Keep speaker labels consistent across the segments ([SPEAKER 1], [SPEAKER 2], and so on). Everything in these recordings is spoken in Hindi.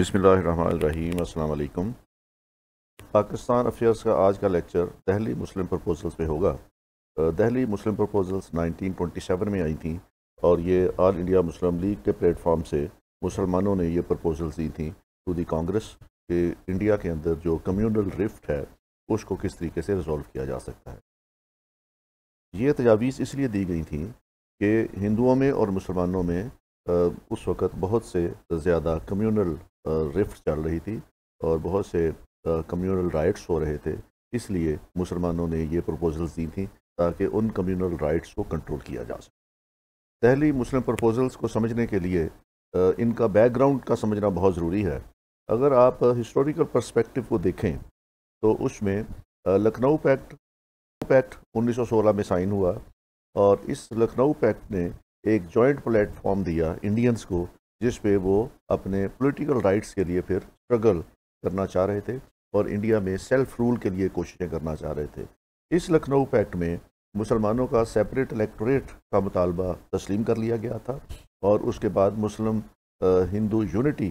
[SPEAKER 1] बिसमीम अल्लाम पाकिस्तान अफेयर्स का आज का लेक्चर दहली मुस्लिम प्रपोजल्स पे होगा दहली मुस्लिम प्रपोजल्स 1927 में आई थी और ये आल इंडिया मुस्लिम लीग के प्लेटफॉर्म से मुसलमानों ने ये प्रपोजल्स दी थी टू दी कांग्रेस कि इंडिया के अंदर जो कम्यूनल रिफ्ट है उसको किस तरीके से रिजॉल्व किया जा सकता है ये तजावीज़ इसलिए दी गई थी कि हिंदुओं में और मुसलमानों में उस वक़्त बहुत से ज़्यादा कम्यूनल रिफ्ट चल रही थी और बहुत से कम्यूनल राइट्स हो रहे थे इसलिए मुसलमानों ने ये प्रपोजल्स दी थी ताकि उन कम्यूनल राइट्स को कंट्रोल किया जा सके पहली मुस्लिम प्रपोजल्स को समझने के लिए इनका बैकग्राउंड का समझना बहुत ज़रूरी है अगर आप हिस्टोरिकल पर्सपेक्टिव को देखें तो उसमें लखनऊ पैक्ट पैक्ट 1916 में साइन हुआ और इस लखनऊ पैक्ट ने एक जॉइंट प्लेटफॉर्म दिया इंडियंस को जिस पे वो अपने पॉलिटिकल राइट्स के लिए फिर स्ट्रगल करना चाह रहे थे और इंडिया में सेल्फ रूल के लिए कोशिशें करना चाह रहे थे इस लखनऊ पैक्ट में मुसलमानों का सेपरेट इलेक्टोरेट का मुतालबा तस्लीम कर लिया गया था और उसके बाद मुस्लिम हिंदू यूनिटी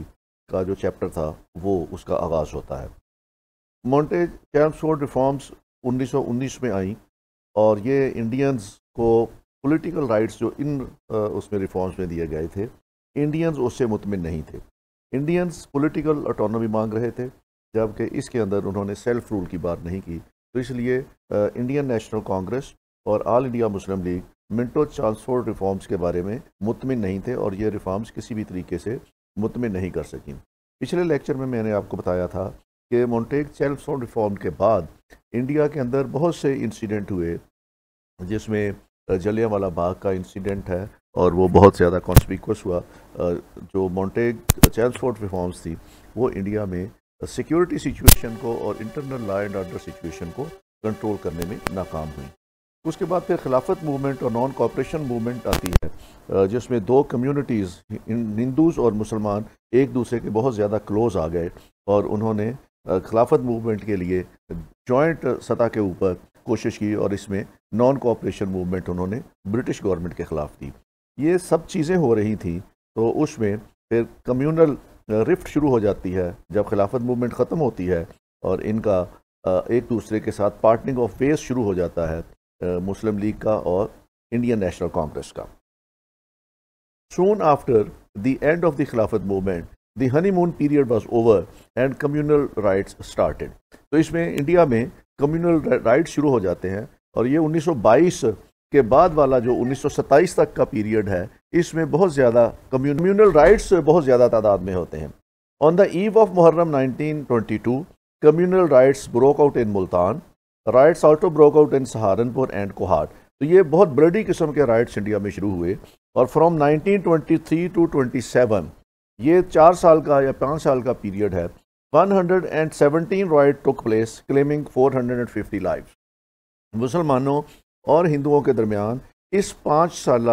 [SPEAKER 1] का जो चैप्टर था वो उसका आगाज़ होता है मॉन्टेज कैम्पसोड रिफॉर्म्स 1919 में आई और ये इंडियंस को पॉलिटिकल राइट्स जो इन उसमें रिफॉर्म्स में दिए गए थे इंडियंस उससे मुतमिन नहीं थे इंडियंस पॉलिटिकल ऑटोनॉमी मांग रहे थे जबकि इसके अंदर उन्होंने सेल्फ रूल की बात नहीं की तो इसलिए इंडियन नेशनल कांग्रेस और All India Muslim League Minto transport reforms के बारे में मुतमिन नहीं थे और ये रिफॉर्म्स किसी भी तरीके से मुतमिन नहीं कर सकें पिछले लेक्चर में मैंने आपको बताया था कि मोन्टेक सेल्फ रिफॉर्म के बाद इंडिया के अंदर बहुत से इंसिडेंट हुए जिसमें वाला बाग का इंसिडेंट है और वो बहुत ज़्यादा कॉन्स्पिकस हुआ जो मोंटे चैल्सफोर्ट रिफॉर्म्स थी वो इंडिया में सिक्योरिटी सिचुएशन को और internal law and order situation को कंट्रोल करने में नाकाम हुई उसके बाद फिर खिलाफत मूवमेंट और नॉन कॉपरेशन मूवमेंट आती है जिसमें दो कम्युनिटीज़ हिंदूज़ और मुसलमान एक दूसरे के बहुत ज़्यादा क्लोज आ गए और उन्होंने खिलाफत मूवमेंट के लिए जॉइंट सतह के ऊपर कोशिश की और इसमें नॉन कोऑपरेशन मूवमेंट उन्होंने ब्रिटिश गवर्नमेंट के ख़िलाफ़ की ये सब चीज़ें हो रही थी तो उसमें फिर कम्यूनल रिफ्ट शुरू हो जाती है जब खिलाफत मूवमेंट ख़त्म होती है और इनका एक दूसरे के साथ पार्टनिंग ऑफ फेस शुरू हो जाता है मुस्लिम लीग का और इंडियन नेशनल कांग्रेस का soon after the end of the Khilafat movement the honeymoon period was over and communal riots started तो इसमें इंडिया में कम्युनल राइट शुरू हो जाते हैं और ये 1922 के बाद वाला जो 1927 तक का पीरियड है इसमें बहुत ज़्यादा कम्युनल राइट्स बहुत ज़्यादा तादाद में होते हैं on the eve of Muharram 1922 communal riots broke out in Multan riots also broke out in Saharanpur and Kohat तो ये बहुत ब्लडी किस्म के राइट्स इंडिया में शुरू हुए और फ्रॉम 1923 टू 27 ये चार साल का या पाँच साल का पीरियड है 117 riot took place claiming 450 lives मुसलमानों और हिंदुओं के दरमियान इस पाँच साल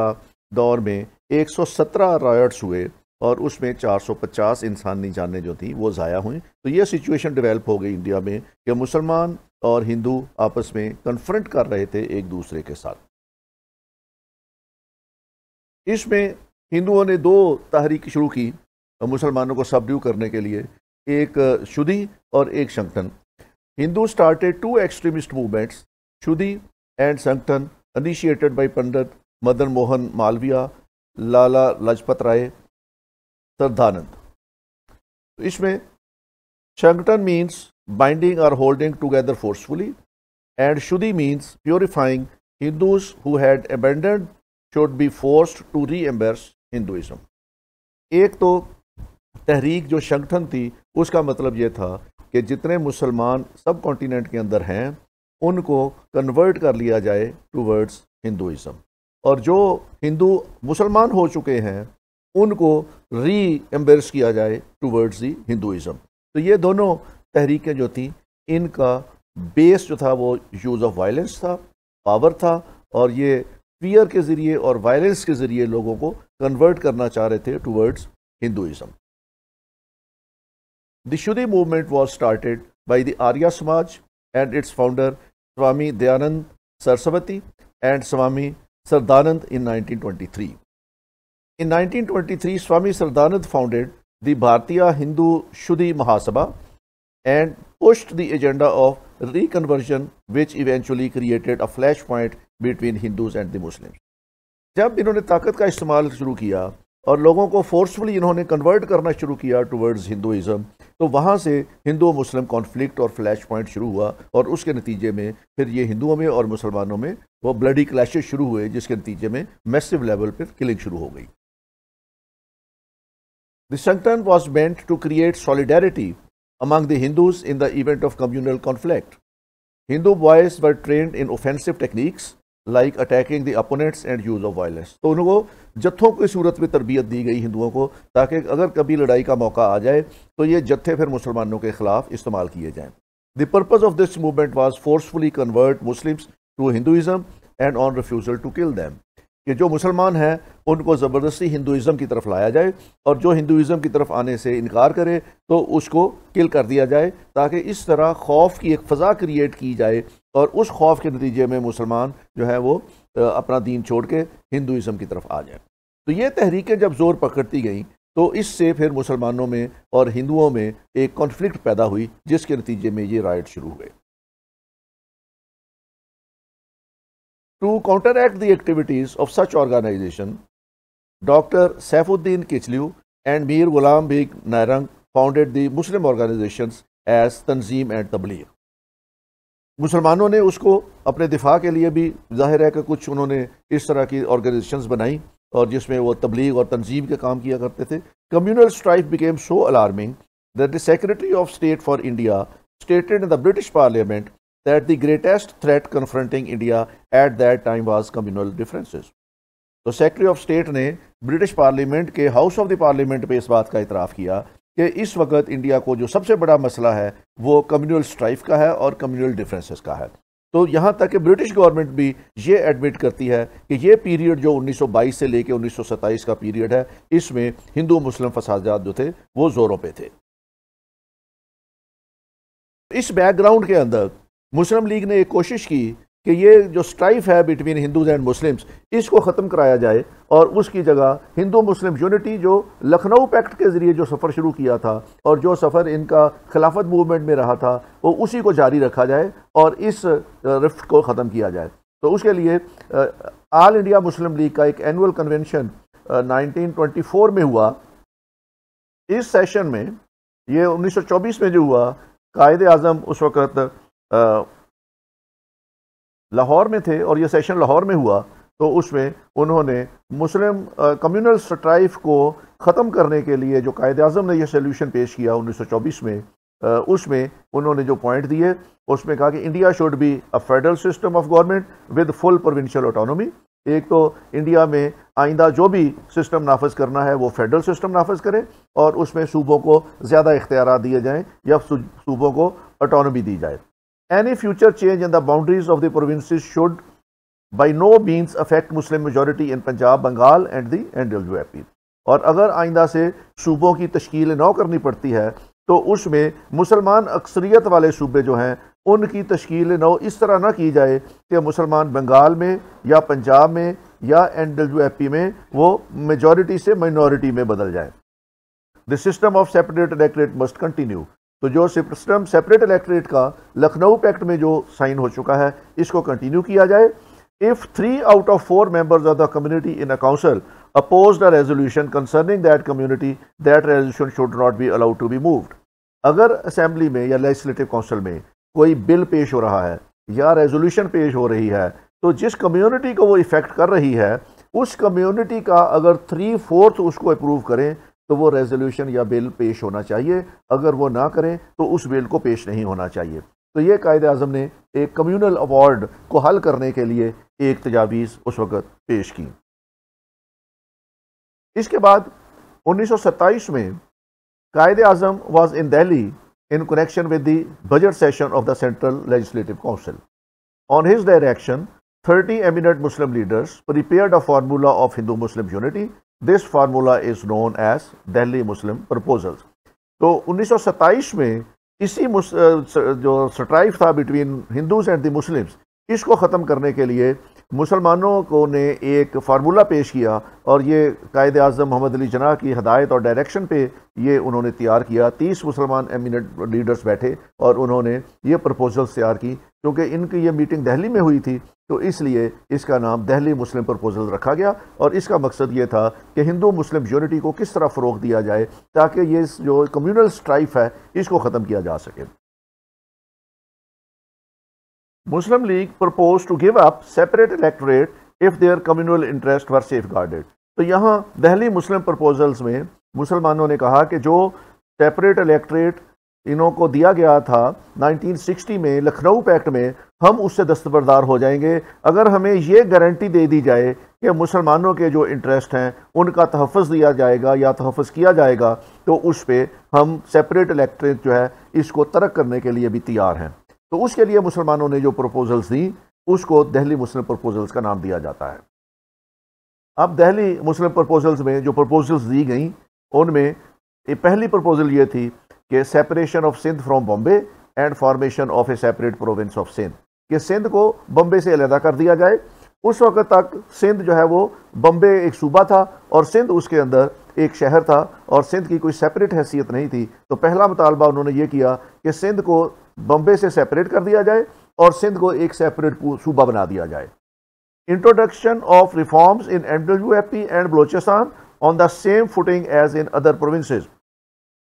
[SPEAKER 1] दौर में 117 रॉयट्स हुए और उसमें 450 इंसानी जानें जो थी वो ज़ाया हुई तो ये सिचुएशन डेवलप हो गई इंडिया में कि मुसलमान और हिंदू आपस में कन्फ्रंट कर रहे थे एक दूसरे के साथ इसमें हिंदुओं ने दो तहरीक शुरू की मुसलमानों को सबड्यू करने के लिए एक शुदी और एक Sangathan Hindu started two extremist movements Shuddhi and Sangathan initiated by Pandit Madan Mohan Malaviya Lala Lajpat Rai Sardanand इसमें संगठन मीन्स बाइंडिंग और holding together forcefully and Shuddhi means purifying Hindus who had abandoned should be forced to re embrace Hinduism एक तो तहरीक जो संगठन थी उसका मतलब ये था कि जितने मुसलमान सब कॉन्टीनेंट के अंदर हैं उनको कन्वर्ट कर लिया जाए टूवर्ड्स हिंदुज़म और जो हिंदू मुसलमान हो चुके हैं उनको री एम्बेस किया जाए टूवर्ड्स दी हिंदुज़म तो ये दोनों तहरीकें जो थी इनका बेस जो था वो यूज़ ऑफ वायलेंस था पावर था और ये फियर के ज़रिए और वायलेंस के ज़रिए लोगों को कन्वर्ट करना चाह रहे थे towards Hinduism The Shuddhi movement was started by the Arya Samaj and its founder Swami Dayanand Saraswati and Swami Sardanand in 1923. In 1923, Swami Sardanand founded the Bharatiya Hindu Shuddhi Mahasabha and pushed the agenda of reconversion, which eventually created a flashpoint between Hindus and the Muslims. जब इन्होंने ताकत का इस्तेमाल शुरू किया और लोगों को फोर्सफुली इन्होंने कन्वर्ट करना शुरू किया टुवर्ड्स हिंदुज़म तो वहाँ से हिंदू मुस्लिम कॉन्फ्लिक्ट और फ्लैश पॉइंट शुरू हुआ और उसके नतीजे में फिर ये हिंदुओं में और मुसलमानों में वो ब्लडी क्लैशेज शुरू हुए जिसके नतीजे में मैसिव लेवल पर किलिंग शुरू हो गई the sanctan was meant to create solidarity among the Hindus in the event of communal conflict Hindu boys were trained in offensive techniques like attacking the opponents and use of violence तो उनको जत्थों की सूरत में तरबियत दी गई हिंदुओं को ताकि अगर कभी लड़ाई का मौका आ जाए तो ये जत्थे फिर मुसलमानों के खिलाफ इस्तेमाल किए जाएं। The purpose of this movement was forcefully convert Muslims to Hinduism and on refusal to kill them कि जो मुसलमान हैं उनको ज़बरदस्ती हिंदुज़म की तरफ लाया जाए और जो हिंदुज़म की तरफ आने से इनकार करे तो उसको किल कर दिया जाए ताकि इस तरह खौफ की एक फ़ज़ा क्रिएट की जाए और उस खौफ के नतीजे में मुसलमान जो है वो अपना दीन छोड़ के हिंदुज़म की तरफ आ जाए तो ये तहरीकें जब ज़ोर पकड़ती गईं तो इससे फिर मुसलमानों में और हिंदुओं में एक कॉन्फ्लिक्ट पैदा हुई जिसके नतीजे में ये राइट शुरू हुए to counteract the activities of such organization doctor Saifuddin Kitchlew and Mir Ghulam Beg Narang founded the Muslim organizations as Tanzim and Tabligh मुसलमानों ने उसको अपने दिफा के लिए भी जाहिर है कि कुछ उन्होंने इस तरह की ऑर्गेनाइजेशन बनाई और जिसमें वो तबलीग और तंजीम का काम किया करते थे communal strife became so alarming that the secretary of state for India stated in the British parliament that the greatest threat confronting India at that time was communal differences तो सेक्रेटरी ऑफ स्टेट ने ब्रिटिश पार्लियामेंट के हाउस ऑफ द पार्लियामेंट पर इस बात का इतराफ़ किया कि इस वक्त इंडिया को जो सबसे बड़ा मसला है वो कम्युनल स्ट्राइफ का है और कम्युनल डिफरेंसेस का है तो यहाँ तक कि ब्रिटिश गवर्नमेंट भी ये एडमिट करती है कि ये पीरियड जो 1922 से लेके 1927 का पीरियड है इसमें हिंदू मुस्लिम फसादात जो थे वो जोरों पे थे इस बैकग्राउंड के अंदर मुस्लिम लीग ने एक कोशिश की कि ये जो स्ट्राइफ है बिटवीन हिंदूज एंड मुस्लिम्स इसको ख़त्म कराया जाए और उसकी जगह हिंदू मुस्लिम यूनिटी जो लखनऊ पैक्ट के ज़रिए जो सफ़र शुरू किया था और जो सफ़र इनका खिलाफत मूवमेंट में रहा था वो उसी को जारी रखा जाए और इस रिफ्ट को ख़त्म किया जाए तो उसके लिए आल इंडिया मुस्लिम लीग का एक एनुअल कन्वेंशन नाइनटीन में हुआ इस सेशन में ये 1924 में जो हुआ कायद अजम उस वक़्त लाहौर में थे और ये सेशन लाहौर में हुआ तो उसमें उन्होंने मुस्लिम कम्युनल स्ट्राइफ को ख़त्म करने के लिए जो कायद अजम ने यह सोल्यूशन पेश किया 1924 में आ, उसमें उन्होंने जो पॉइंट दिए उसमें कहा कि India should be a federal system of government with full provincial autonomy एक तो इंडिया में आइंदा जो भी सिस्टम नाफज करना है वो फेडरल सिस्टम नाफज करें और उसमें सूबों को ज़्यादा इख्तियार दिए जाएँ या सूबों को ऑटोनॉमी दी जाए Any future change in the boundaries of the provinces should by no means affect Muslim majority in Punjab, Bengal and the NWAP. और अगर आइंदा से सूबों की तश्कील नौ करनी पड़ती है तो उसमें मुसलमान अक्सरियत वाले सूबे जो हैं उनकी तश्कील नौ इस तरह ना की जाए कि मुसलमान बंगाल में या पंजाब में या एन डब्ल्यू एफ पी में वो मेजॉरिटी से माइनॉरिटी में बदल जाए the system of separate electorate must continue तो जो सिस्टम सेपरेट इलेक्ट्रेट का लखनऊ पैक्ट में जो साइन हो चुका है इसको कंटिन्यू किया जाए if three out of four members of the community in a council oppose a resolution concerning that community that resolution should not be allowed to be moved अगर असेंबली में या लेजिस्लेटिव काउंसिल में कोई बिल पेश हो रहा है या रेजोल्यूशन पेश हो रही है तो जिस कम्युनिटी को वो इफेक्ट कर रही है उस कम्युनिटी का अगर थ्री फोर्थ उसको अप्रूव करें तो वो रेजोल्यूशन या बिल पेश होना चाहिए अगर वो ना करें तो उस बिल को पेश नहीं होना चाहिए तो ये कायद अजम ने एक कम्यूनल अवार्ड को हल करने के लिए एक तजावीज़ उस वक़्त पेश की इसके बाद 1927 में Quaid Azam was in Delhi in connection with the budget session of the central legislative council on his direction 30 eminent Muslim leaders prepared a formula of Hindu Muslim unity this formula is known as Delhi Muslim proposals तो 1927 में इसी जो स्ट्राइफ था between Hindus and the Muslims इसको ख़त्म करने के लिए मुसलमानों को ने एक फार्मूला पेश किया और ये कायद अजम मोहम्मद अली जना की हदायत और डायरेक्शन पे ये उन्होंने तैयार किया तीस मुसलमान एमिनेट लीडर्स बैठे और उन्होंने ये प्रपोजल्स तैयार की क्योंकि इनकी ये मीटिंग दिल्ली में हुई थी तो इसलिए इसका नाम दिल्ली मुस्लिम प्रपोजल रखा गया और इसका मकसद ये था कि हिंदू मुस्लिम यूनिटी को किस तरह फ़रोग दिया जाए ताकि ये जो कम्यूनल स्ट्राइफ है इसको ख़त्म किया जा सके Muslim League propose to give up separate electorate if their communal interest were safeguarded तो यहाँ दहली मुस्लिम प्रपोजल्स में मुसलमानों ने कहा कि जो सेपरेट इलेक्ट्रेट इन्हों को दिया गया था 1960 में लखनऊ पैक्ट में हम उससे दस्तबरदार हो जाएंगे अगर हमें ये गारंटी दे दी जाए कि मुसलमानों के जो इंटरेस्ट हैं उनका तहफ़ दिया जाएगा या तहफ़ किया जाएगा तो उस पर हम सेपरेट इलेक्ट्रेट जो है इसको तर्क करने के लिए भी तैयार हैं तो उसके लिए मुसलमानों ने जो प्रपोजल्स दी उसको दहली मुस्लिम प्रपोजल्स का नाम दिया जाता है अब दहली मुस्लिम प्रपोजल्स में जो प्रपोजल्स दी गई उनमें पहली प्रपोजल ये थी कि separation of Sindh from Bombay and formation of a separate province of Sindh कि सिंध को बम्बे से अलहदा कर दिया जाए उस वक्त तक सिंध जो है वो बम्बे एक सूबा था और सिंध उसके अंदर एक शहर था और सिंध की कोई सेपरेट हैसियत नहीं थी तो पहला मुतालबा उन्होंने ये किया कि सिंध को बम्बे से सेपरेट कर दिया जाए और सिंध को एक सेपरेट सूबा बना दिया जाए introduction of reforms in NW and Baluchistan on the same footing as in other provinces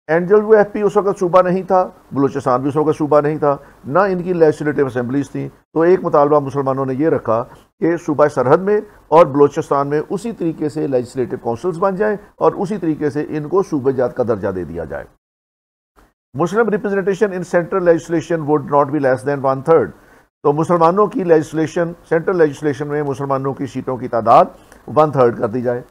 [SPEAKER 1] and जो एफ पी उस वक्त सूबा नहीं था बलूचिस्तान भी उस वक्त सूबा नहीं था ना इनकी लेजिस्टिव असम्बलीज थी तो एक मुतालबा मुसलमानों ने यह रखा कि सूबा सरहद में और बलूचिस्तान में उसी तरीके से लेजिस्टिव काउंसिल्स बन जाएँ और उसी तरीके से इनको सूबे जात का दर्जा दे दिया जाए Muslim representation in central legislation would not be less than one third तो मुसलमानों की लेजिस्लेशन सेंट्रल लेजिस्लेशन में मुसलमानों की सीटों की तादाद वन थर्ड कर दी जाए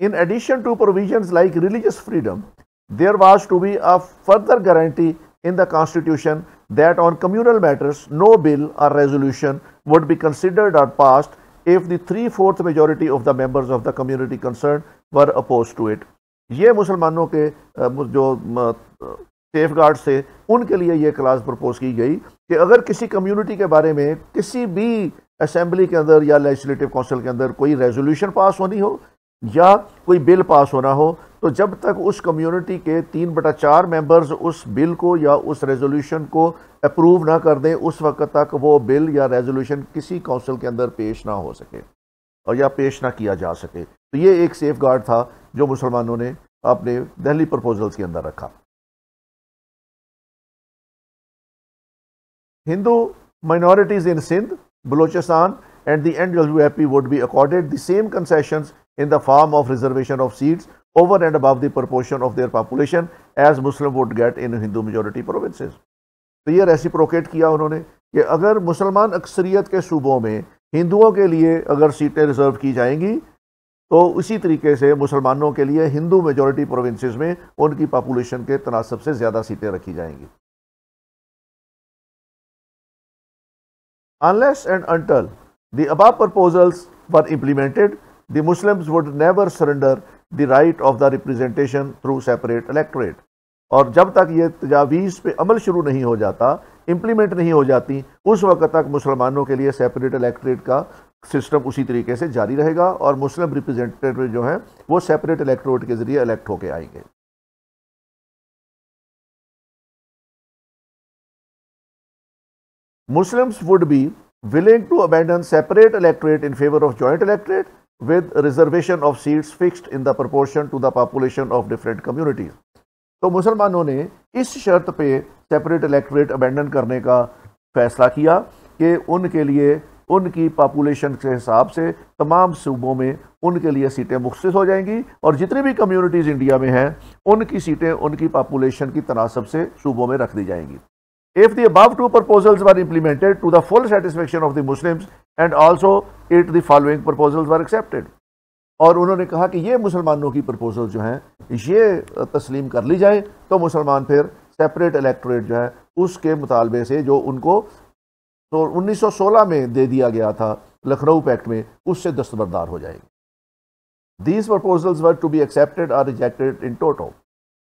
[SPEAKER 1] In addition to provisions like religious freedom, there was to be a further guarantee in the Constitution that on communal matters, no bill or resolution would be considered or passed if the three fourth majority of the members of the community concerned were opposed to it. ये मुसलमानों के जो सेफ गार्ड्स थे उनके लिए ये क्लास प्रपोज की गई कि अगर किसी कम्युनिटी के बारे में किसी भी असम्बली के अंदर या लेजिस्लेटिव काउंसिल के अंदर कोई रेजोल्यूशन पास होनी हो या कोई बिल पास होना हो तो जब तक उस कम्युनिटी के तीन बटा चार मेंबर्स उस बिल को या उस रेजोल्यूशन को अप्रूव ना कर दें उस वक्त तक वो बिल या रेजोल्यूशन किसी काउंसिल के अंदर पेश ना हो सके और या पेश ना किया जा सके तो ये एक सेफ गार्ड था जो मुसलमानों ने अपने दहली प्रपोजल्स के अंदर रखा Hindu minorities in Sindh Baluchistan and the NWFP would be accorded the same concessions in the form of reservation of seats over and above the proportion of their population as Muslim would get in Hindu majority provinces. तो ये रेसिप्रोकेट किया उन्होंने कि अगर मुसलमान अक्सरियत के सूबों में हिंदुओं के लिए अगर सीटें रिजर्व की जाएंगी तो उसी तरीके से मुसलमानों के लिए हिंदू मेजोरिटी प्रोविंसेस में उनकी पॉपुलेशन के तनासब से ज़्यादा सीटें रखी जाएंगी unless and until the above proposals were implemented The Muslims would never surrender the right of the representation through separate electorate. और जब तक ये तजावीज़ पे अमल शुरू नहीं हो जाता इम्प्लीमेंट नहीं हो जाती उस वक्त तक मुसलमानों के लिए सेपरेट इलेक्ट्रेट का सिस्टम उसी तरीके से जारी रहेगा और मुस्लिम रिप्रेजेंटेटिव जो हैं वो सेपरेट इलेक्ट्रोट के ज़रिए इलेक्ट होके आएंगे Muslims would be willing to abandon separate electorate in favor of joint electorate with reservation of seats fixed in the proportion to the population of different communities. तो मुसलमानों ने इस शर्त पे सेपरेट इलेक्टोरेट अबेंडन करने का फैसला किया कि उनके लिए उनकी पापुलेशन के हिसाब से तमाम सूबों में उनके लिए सीटें मुख्त हो जाएंगी और जितनी भी कम्युनिटीज़ इंडिया में हैं उनकी सीटें उनकी पापुलेशन की तनासब से सूबों में रख दी जाएंगी If the above two proposals were implemented to the full satisfaction of the Muslims and also if the following proposals were accepted. और उन्होंने कहा कि ये मुसलमानों की प्रपोजल जो हैं ये तस्लीम कर ली जाए तो मुसलमान फिर सेपरेट इलेक्टोरेट जो है उसके मुतालबे से जो उनको तो 1916 में दे दिया गया था लखनऊ पैक्ट में उससे दस्तबरदार हो जाएंगे these proposals were to be accepted और रिजेक्टेड इन टोटो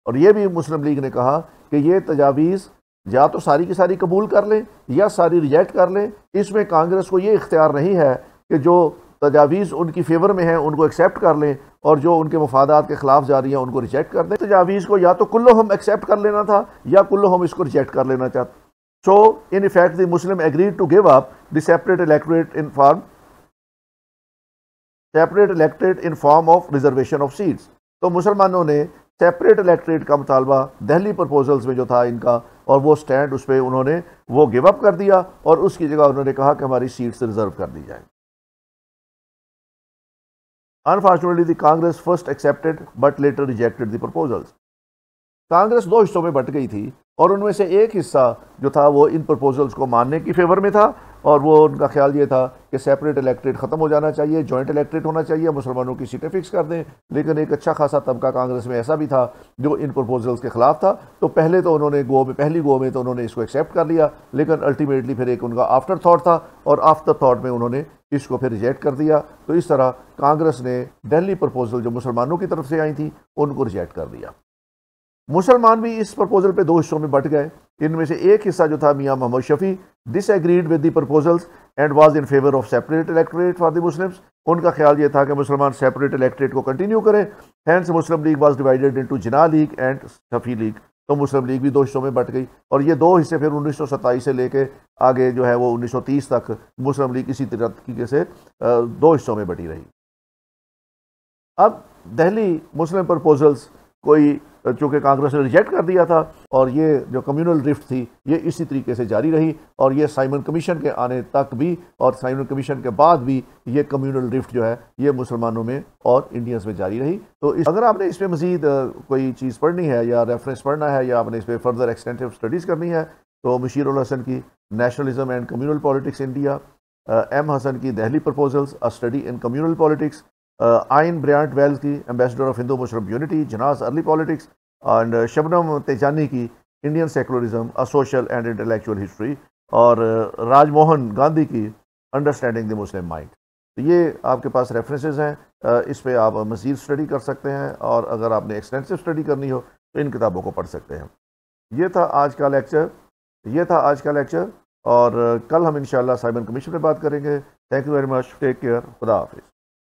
[SPEAKER 1] और ये भी मुस्लिम लीग ने कहा कि ये तजावीज़ या तो सारी की सारी कबूल कर लें या सारी रिजेक्ट कर लें इसमें कांग्रेस को ये इख्तियार नहीं है कि जो तजावीज़ उनकी फेवर में हैं उनको एक्सेप्ट कर लें और जो उनके मफादात के खिलाफ जा रही हैं उनको रिजेक्ट कर दें तजावीज़ को या तो कुल्लो हम एक्सेप्ट कर लेना था या कुल्लो हम इसको रिजेक्ट कर लेना चाहते so in effect the Muslim agreed to give up the separate electorate in form separate electorate in form of reservation of seats तो मुसलमानों ने सेपरेट इलेक्ट्रेट का मुतालबा दहली प्रपोजल्स में जो था इनका और वो स्टैंड उस पर उन्होंने वो गिव अप कर दिया और उसकी जगह उन्होंने कहा कि हमारी सीट्स रिजर्व कर दी जाए unfortunately the Congress first accepted but later rejected the proposals Congress दो हिस्सों में बट गई थी और उनमें से एक हिस्सा जो था वो इन प्रपोजल्स को मानने की फेवर में था और वो उनका ख्याल ये था कि सेपरेट इलेक्ट्रेट ख़त्म हो जाना चाहिए जॉइंट इलेक्ट्रेट होना चाहिए मुसलमानों की सीटें फिक्स कर दें लेकिन एक अच्छा खासा तबका कांग्रेस में ऐसा भी था जो इन प्रपोजल्स के ख़िलाफ़ था तो पहले तो उन्होंने गोवा में पहली गोवा में तो उन्होंने इसको एक्सेप्ट कर लिया लेकिन अल्टीमेटली फिर एक उनका आफ्टर थाट था और आफ्टर थाट में उन्होंने इसको फिर रिजेक्ट कर दिया तो इस तरह कांग्रेस ने दिल्ली प्रपोजल जो मुसलमानों की तरफ से आई थी उनको रिजेक्ट कर दिया मुसलमान भी इस प्रपोजल पे दो हिस्सों में बट गए इनमें से एक हिस्सा जो था Mian Mohammad Shafi disagreed with the proposals and was in favour of separate electorate for the Muslims उनका ख्याल ये था कि मुसलमान सेपरेट इलेक्ट्रेट को कंटिन्यू करें hand Muslim League was divided into Jinnah League and Shafi League तो मुस्लिम लीग भी दो हिस्सों में बट गई और ये दो हिस्से फिर उन्नीस से लेके आगे जो है वो उन्नीस तक मुस्लिम लीग इसी तरीके से दो हिस्सों में बटी रही अब दहली मुस्लिम प्रपोजल्स कोई चूँकि कांग्रेस ने रिजेक्ट कर दिया था और ये जो कम्युनल रिफ्ट थी ये इसी तरीके से जारी रही और ये साइमन कमीशन के आने तक भी और साइमन कमीशन के बाद भी ये कम्युनल रिफ्ट जो है ये मुसलमानों में और इंडियंस में जारी रही तो इस अगर आपने इस पर मज़ीद कोई चीज़ पढ़नी है या रेफरेंस पढ़ना है या आपने इस पर फर्दर एक्सटेंटिव स्टडीज़ करनी है तो मुशीर हसन की nationalism and communal politics India M Hasan की Delhi proposals a study in communal politics Ian Bryant Wells की एम्बेसडर ऑफ हिंदू मुशरफ यूनिटी जनास early politics and Shabnam Tejani की Indian secularism a social and intellectual history और राजमोहन uh, गांधी की अंडरस्टैंडिंग द मुस्लिम माइंड तो ये आपके पास रेफरेंसेज हैं इस पर आप मज़ीद स्टडी कर सकते हैं और अगर आपने एक्सटेंसिव स्टडी करनी हो तो इन किताबों को पढ़ सकते हैं ये था आज का लेक्चर ये था आज का लेक्चर और uh, कल हम इन साइबर कमीशन पर बात करेंगे thank you very much take care खुदा हाफिज़